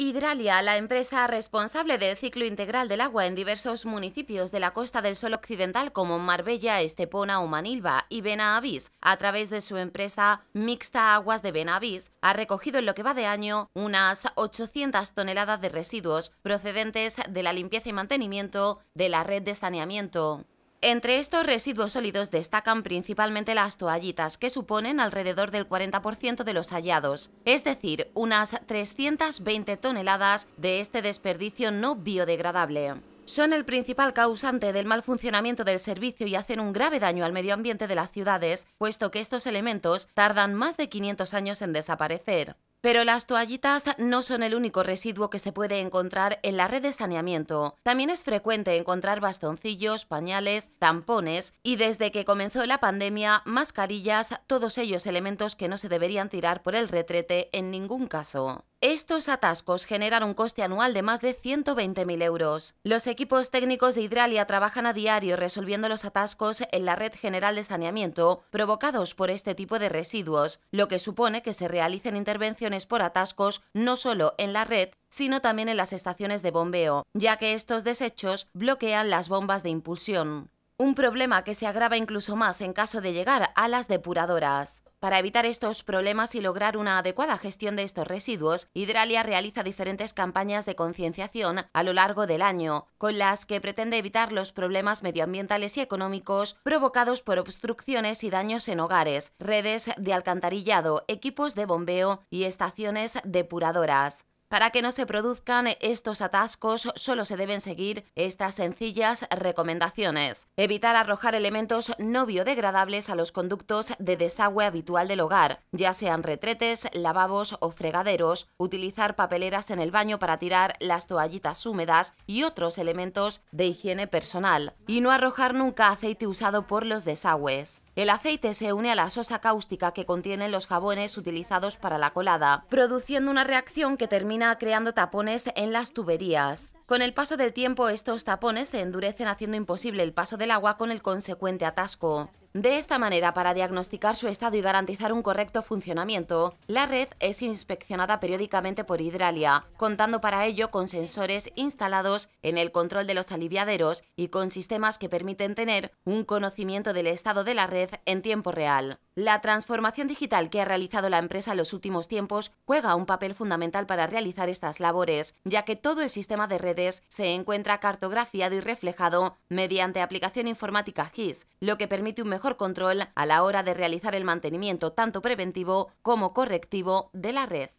Hidralia, la empresa responsable del ciclo integral del agua en diversos municipios de la Costa del Sol Occidental como Marbella, Estepona, o Manilva y Benavís, a través de su empresa Mixta Aguas de Benavís, ha recogido en lo que va de año unas 800 toneladas de residuos procedentes de la limpieza y mantenimiento de la red de saneamiento. Entre estos residuos sólidos destacan principalmente las toallitas, que suponen alrededor del 40% de los hallados, es decir, unas 320 toneladas de este desperdicio no biodegradable. Son el principal causante del mal funcionamiento del servicio y hacen un grave daño al medio ambiente de las ciudades, puesto que estos elementos tardan más de 500 años en desaparecer. Pero las toallitas no son el único residuo que se puede encontrar en la red de saneamiento. También es frecuente encontrar bastoncillos, pañales, tampones y desde que comenzó la pandemia, mascarillas, todos ellos elementos que no se deberían tirar por el retrete en ningún caso. Estos atascos generan un coste anual de más de 120.000 euros. Los equipos técnicos de Hidralia trabajan a diario resolviendo los atascos en la red general de saneamiento provocados por este tipo de residuos, lo que supone que se realicen intervenciones por atascos no solo en la red, sino también en las estaciones de bombeo, ya que estos desechos bloquean las bombas de impulsión un problema que se agrava incluso más en caso de llegar a las depuradoras. Para evitar estos problemas y lograr una adecuada gestión de estos residuos, Hidralia realiza diferentes campañas de concienciación a lo largo del año, con las que pretende evitar los problemas medioambientales y económicos provocados por obstrucciones y daños en hogares, redes de alcantarillado, equipos de bombeo y estaciones depuradoras. Para que no se produzcan estos atascos solo se deben seguir estas sencillas recomendaciones. Evitar arrojar elementos no biodegradables a los conductos de desagüe habitual del hogar, ya sean retretes, lavabos o fregaderos, utilizar papeleras en el baño para tirar las toallitas húmedas y otros elementos de higiene personal, y no arrojar nunca aceite usado por los desagües. El aceite se une a la sosa cáustica que contienen los jabones utilizados para la colada, produciendo una reacción que termina creando tapones en las tuberías. Con el paso del tiempo, estos tapones se endurecen haciendo imposible el paso del agua con el consecuente atasco. De esta manera, para diagnosticar su estado y garantizar un correcto funcionamiento, la red es inspeccionada periódicamente por Hidralia, contando para ello con sensores instalados en el control de los aliviaderos y con sistemas que permiten tener un conocimiento del estado de la red en tiempo real. La transformación digital que ha realizado la empresa en los últimos tiempos juega un papel fundamental para realizar estas labores, ya que todo el sistema de redes se encuentra cartografiado y reflejado mediante aplicación informática GIS, lo que permite un mejor control a la hora de realizar el mantenimiento tanto preventivo como correctivo de la red.